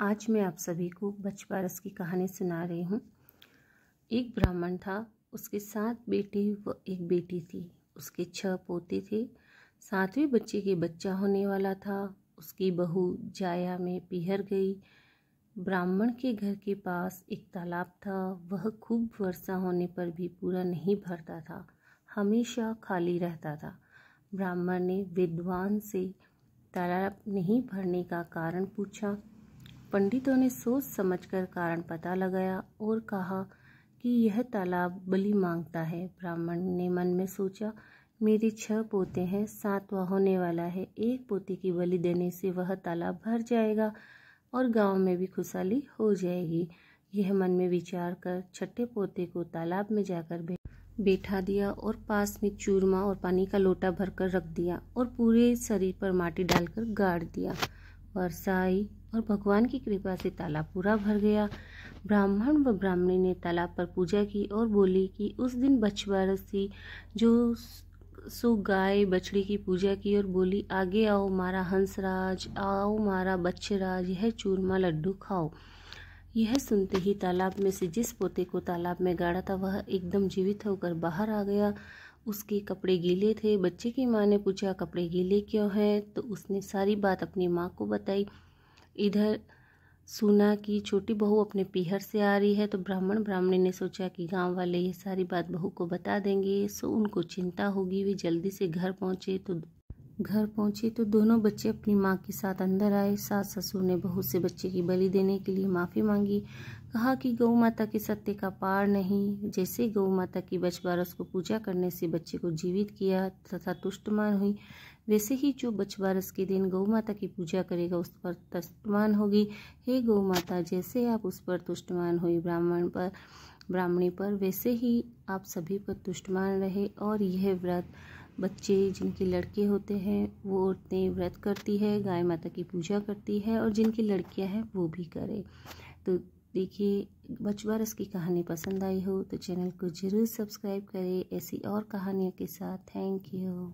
आज मैं आप सभी को बचपारस की कहानी सुना रही हूँ एक ब्राह्मण था उसके सात बेटे व एक बेटी थी उसके छह पोते थे सातवें बच्चे के बच्चा होने वाला था उसकी बहू जाया में पिहर गई ब्राह्मण के घर के पास एक तालाब था वह खूब वर्षा होने पर भी पूरा नहीं भरता था हमेशा खाली रहता था ब्राह्मण ने विद्वान से तालाब नहीं भरने का कारण पूछा पंडितों ने सोच समझकर कारण पता लगाया और कहा कि यह तालाब बलि मांगता है ब्राह्मण ने मन में सोचा मेरे छह पोते हैं सातवा होने वाला है एक पोते की बलि देने से वह तालाब भर जाएगा और गांव में भी खुशहाली हो जाएगी यह मन में विचार कर छठे पोते को तालाब में जाकर बैठा दिया और पास में चूरमा और पानी का लोटा भरकर रख दिया और पूरे शरीर पर माटी डालकर गाड़ दिया वर्षा आई और भगवान की कृपा से तालाब पूरा भर गया ब्राह्मण व ब्राह्मणी ने तालाब पर पूजा की और बोली कि उस दिन बछवारसी जो सो गाय बछड़ी की पूजा की और बोली आगे आओ मारा हंसराज आओ मारा बच्छराज यह चूरमा लड्डू खाओ यह सुनते ही तालाब में से जिस पोते को तालाब में गाड़ा था वह एकदम जीवित होकर बाहर आ गया उसके कपड़े गीले थे बच्चे की माँ ने पूछा कपड़े गीले क्यों हैं तो उसने सारी बात अपनी माँ को बताई इधर सुना कि छोटी बहू अपने पीहर से आ रही है तो ब्राह्मण ब्राह्मणी ने सोचा कि गांव वाले ये सारी बात बहू को बता देंगे सो उनको चिंता होगी वे जल्दी से घर पहुँचे तो घर पहुंचे तो दोनों बच्चे अपनी माँ के साथ अंदर आए सास ससुर ने बहुत से बच्चे की बलि देने के लिए माफ़ी मांगी कहा कि गौ माता के सत्य का पार नहीं जैसे गौ माता की बारस को पूजा करने से बच्चे को जीवित किया तथा तुष्टमान हुई वैसे ही जो बारस के दिन गौ माता की पूजा करेगा उस पर तुष्टमान होगी हे गौ माता जैसे आप उस पर तुष्टमान हुई ब्राह्मण पर ब्राह्मणी पर वैसे ही आप सभी पर तुष्टमान रहे और यह व्रत बच्चे जिनके लड़के होते हैं वो औरतें व्रत करती है गाय माता की पूजा करती है और जिनकी लड़कियां हैं वो भी करें तो देखिए बचवा रस की कहानी पसंद आई हो तो चैनल को ज़रूर सब्सक्राइब करें ऐसी और कहानियों के साथ थैंक यू